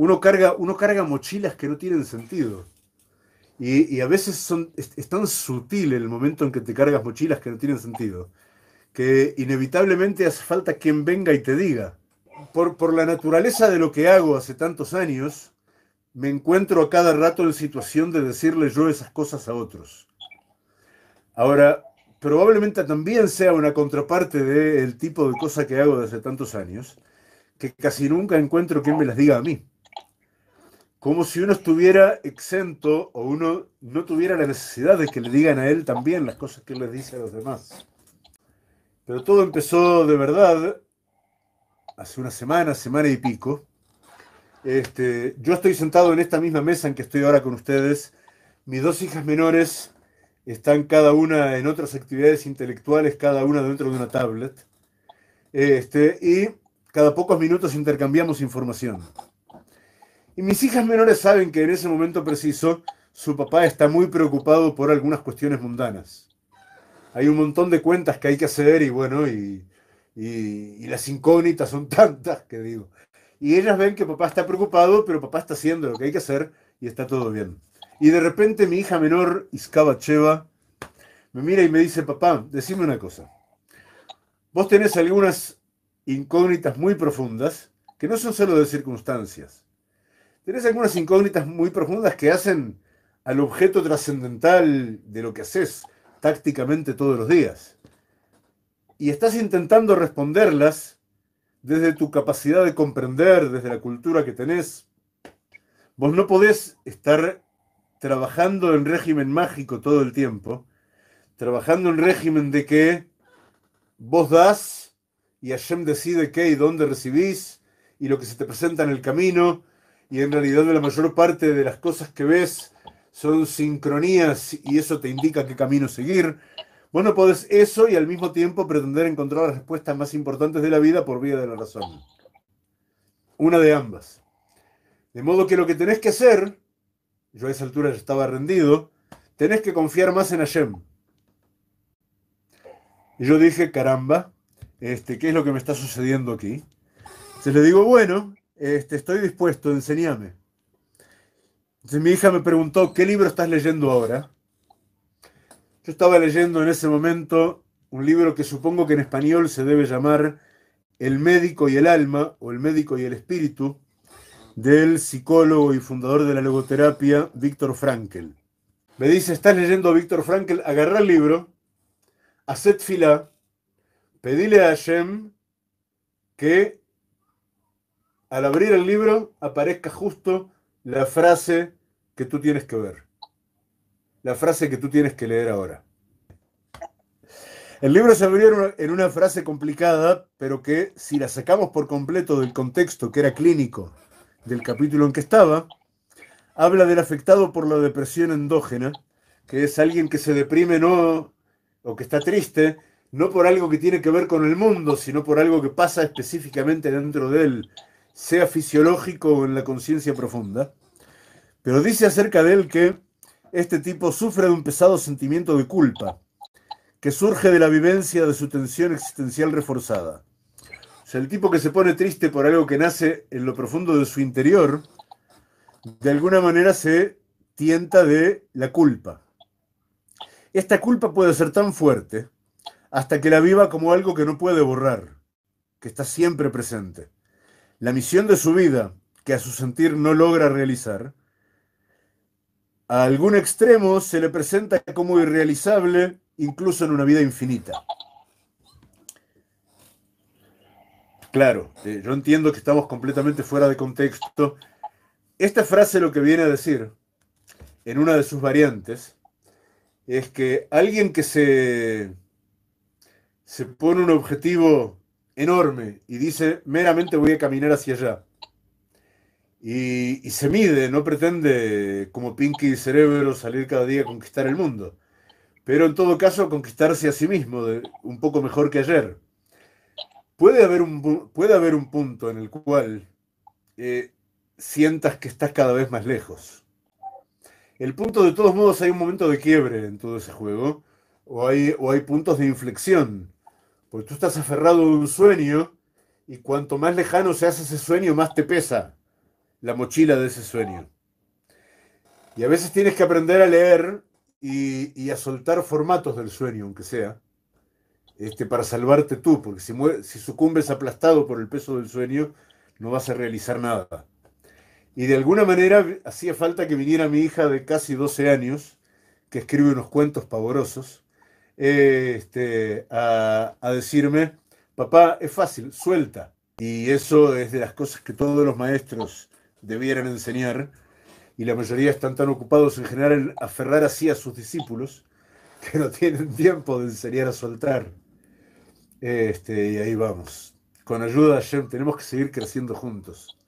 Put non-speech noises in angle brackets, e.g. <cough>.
uno carga, uno carga mochilas que no tienen sentido. Y, a veces son, es, tan sutil el momento en que te cargas mochilas que no tienen sentido, que inevitablemente hace falta quien venga y te diga. Por, por la naturaleza de lo que hago hace tantos años, me encuentro a cada rato en situación de decirle yo esas cosas a otros. Ahora, probablemente también sea una contraparte del tipo de cosa que hago desde tantos años, que casi nunca encuentro quien me las diga a mí como si uno estuviera exento o uno no tuviera la necesidad de que le digan a él también las cosas que él les dice a los demás. Pero todo empezó de verdad hace una semana, semana y pico. Este, yo estoy sentado en esta misma mesa en que estoy ahora con ustedes. Mis dos hijas menores están cada una en otras actividades intelectuales, cada una dentro de una tablet. Este, y cada pocos minutos intercambiamos información. Y mis hijas menores saben que en ese momento preciso su papá está muy preocupado por algunas cuestiones mundanas. Hay un montón de cuentas que hay que hacer y bueno, y, las incógnitas son <laughs> tantas que digo. Y ellas ven que papá está preocupado, pero papá está haciendo lo que hay que hacer y está todo bien. Y de repente mi hija menor, Iskaba Cheva, me mira y me dice, papá, decime una cosa. Vos tenés algunas incógnitas muy profundas que no son solo de circunstancias tenés algunas incógnitas muy profundas que hacen al objeto trascendental de lo que haces tácticamente todos los días. Y estás intentando responderlas desde tu capacidad de comprender, desde la cultura que tenés. Vos no podés estar trabajando en régimen mágico todo el tiempo, trabajando en régimen de que vos das y Hashem decide qué y dónde recibís y lo que se te presenta en el camino y en realidad la mayor parte de las cosas que ves son sincronías y eso te indica qué camino seguir. bueno no podés eso y al mismo tiempo pretender encontrar las respuestas más importantes de la vida por vía de la razón. Una de ambas. De modo que lo que tenés que hacer, yo a esa altura ya estaba rendido, tenés que confiar más en Hashem. Y yo dije, caramba, este, ¿qué es lo que me está sucediendo aquí? Se le digo, bueno, este, estoy dispuesto, enséñame. Entonces mi hija me preguntó, ¿qué libro estás leyendo ahora? Yo estaba leyendo en ese momento un libro que supongo que en español se debe llamar El médico y el alma o El médico y el espíritu del psicólogo y fundador de la logoterapia Víctor Frankel. Me dice, estás leyendo Víctor Frankel, agarra el libro, haced fila, pedile a Hashem que al abrir el libro aparezca justo la frase que tú tienes que ver, la frase que tú tienes que leer ahora. El libro se abrió en una frase complicada, pero que si la sacamos por completo del contexto que era clínico del capítulo en que estaba, habla del afectado por la depresión endógena, que es alguien que se deprime no o que está triste, no por algo que tiene que ver con el mundo, sino por algo que pasa específicamente dentro de él, sea fisiológico o en la conciencia profunda, pero dice acerca de él que este tipo sufre de un pesado sentimiento de culpa que surge de la vivencia de su tensión existencial reforzada. O sea, el tipo que se pone triste por algo que nace en lo profundo de su interior, de alguna manera se tienta de la culpa. Esta culpa puede ser tan fuerte hasta que la viva como algo que no puede borrar, que está siempre presente la misión de su vida, que a su sentir no logra realizar, a algún extremo se le presenta como irrealizable incluso en una vida infinita. Claro, eh, yo entiendo que estamos completamente fuera de contexto. Esta frase lo que viene a decir, en una de sus variantes, es que alguien que se, se pone un objetivo enorme y dice, meramente voy a caminar hacia allá. Y, se mide, no pretende, como Pinky Cerebro, salir cada día a conquistar el mundo, pero en todo caso conquistarse a sí mismo un poco mejor que ayer. Puede haber un, puede haber un punto en el cual eh, sientas que estás cada vez más lejos. El punto, de todos modos, hay un momento de quiebre en todo ese juego, o hay, o hay puntos de inflexión porque tú estás aferrado a un sueño y cuanto más lejano se hace ese sueño, más te pesa la mochila de ese sueño. Y a veces tienes que aprender a leer y, a soltar formatos del sueño, aunque sea, este, para salvarte tú, porque si, si sucumbes aplastado por el peso del sueño, no vas a realizar nada. Y de alguna manera hacía falta que viniera mi hija de casi 12 años, que escribe unos cuentos pavorosos, eh, este, a, decirme, papá, es fácil, suelta. Y eso es de las cosas que todos los maestros debieran enseñar, y la mayoría están tan ocupados en general en aferrar así a sus discípulos <laughs> que no tienen tiempo de enseñar a soltar. Este, y ahí vamos. Con ayuda de tenemos que seguir creciendo juntos.